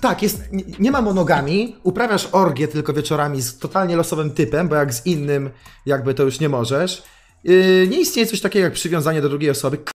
Tak, jest, nie, nie ma monogami, uprawiasz orgię tylko wieczorami z totalnie losowym typem, bo jak z innym jakby to już nie możesz. Yy, nie istnieje coś takiego jak przywiązanie do drugiej osoby.